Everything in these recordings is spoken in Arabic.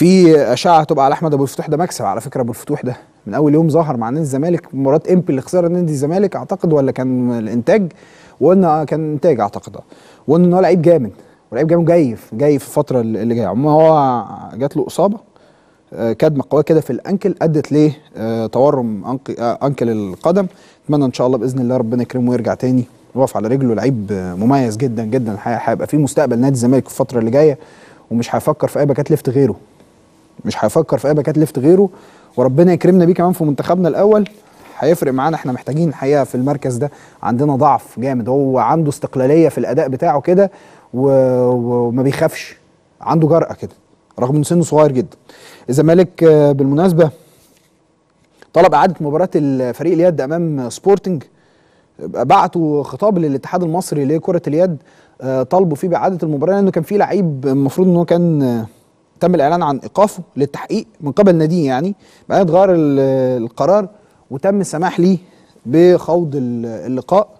في اشاعه هتبقى على احمد ابو الفتوح ده مكسب على فكره ابو الفتوح ده من اول يوم ظهر مع نادي الزمالك مباراه امبي اللي خسرها نادي الزمالك اعتقد ولا كان الانتاج وقلنا آه، كان انتاج اعتقد آه، وقلنا ان هو لعيب جامد ولعيب جامد جاي جاي في الفتره اللي جايه عموما هو جات له اصابه كدمه آه، قويه كده في الانكل ادت ليه تورم انكل القدم اتمنى ان شاء الله باذن الله ربنا يكرمه ويرجع تاني ويقف على رجله لعيب مميز جدا جدا هيبقى في مستقبل نادي الزمالك في الفتره اللي جايه ومش هيفكر في اي باكات ليفت غيره مش هيفكر في اي باكات ليفت غيره وربنا يكرمنا بيه كمان في منتخبنا الاول هيفرق معانا احنا محتاجين الحقيقه في المركز ده عندنا ضعف جامد هو عنده استقلاليه في الاداء بتاعه كده وما بيخافش عنده جرأه كده رغم ان سنه صغير جدا الزمالك آه، بالمناسبه طلب اعاده مباراه الفريق اليد امام سبورتنج بعتوا خطاب للاتحاد المصري لكره اليد آه، طالبوا فيه باعاده المباراه لانه كان في لعيب المفروض ان هو كان آه، تم الاعلان عن ايقافه للتحقيق من قبل ناديه يعني بعدين اتغير القرار وتم السماح ليه بخوض اللقاء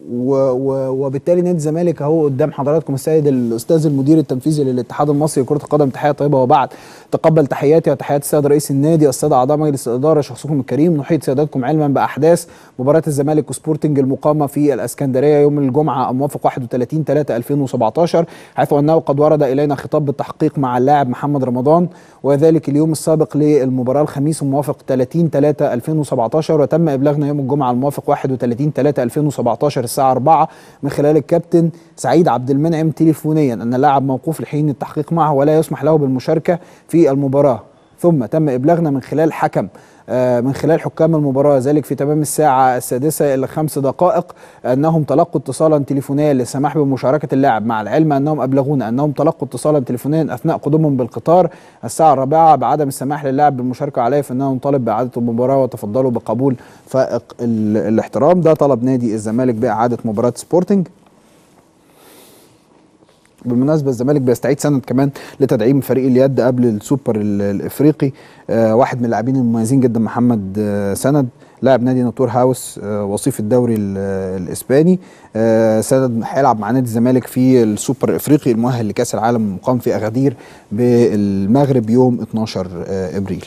وبالتالي نادي الزمالك اهو قدام حضراتكم السيد الاستاذ المدير التنفيذي للاتحاد المصري لكره القدم تحيه طيبه وبعد تقبل تحياتي وتحيات السيد رئيس النادي الساده اعضاء مجلس الاداره شخصكم الكريم نحيط سيادتكم علما باحداث مباراه الزمالك وسبورتنج المقامه في الاسكندريه يوم الجمعه الموافق 31 3 2017 حيث انه قد ورد الينا خطاب بالتحقيق مع اللاعب محمد رمضان وذلك اليوم السابق للمباراه الخميس الموافق 30 3 2017 وتم ابلاغنا يوم الجمعه الموافق 31 3 2017 12 الساعه 4 من خلال الكابتن سعيد عبد المنعم تليفونيا ان اللاعب موقوف لحين التحقيق معه ولا يسمح له بالمشاركه في المباراه ثم تم إبلاغنا من خلال حكم آه، من خلال حكام المباراة ذلك في تمام الساعة السادسة إلى خمس دقائق أنهم تلقوا اتصالا تليفونيا للسماح بمشاركة اللاعب مع العلم أنهم أبلغونا أنهم تلقوا اتصالا تليفونيا أثناء قدومهم بالقطار الساعة الرابعة بعدم السماح للاعب بالمشاركة عليه فإنهم طلب بإعادة المباراة وتفضلوا بقبول فائق الاحترام ده طلب نادي الزمالك بإعادة مباراة سبورتنج بالمناسبه الزمالك بيستعيد سند كمان لتدعيم فريق اليد قبل السوبر الافريقي آه، واحد من اللاعبين المميزين جدا محمد آه، سند لاعب نادي ناتور هاوس آه، وصيف الدوري الاسباني سند هيلعب مع نادي الزمالك في السوبر الافريقي المؤهل لكاس العالم المقام في اغادير بالمغرب يوم 12 ابريل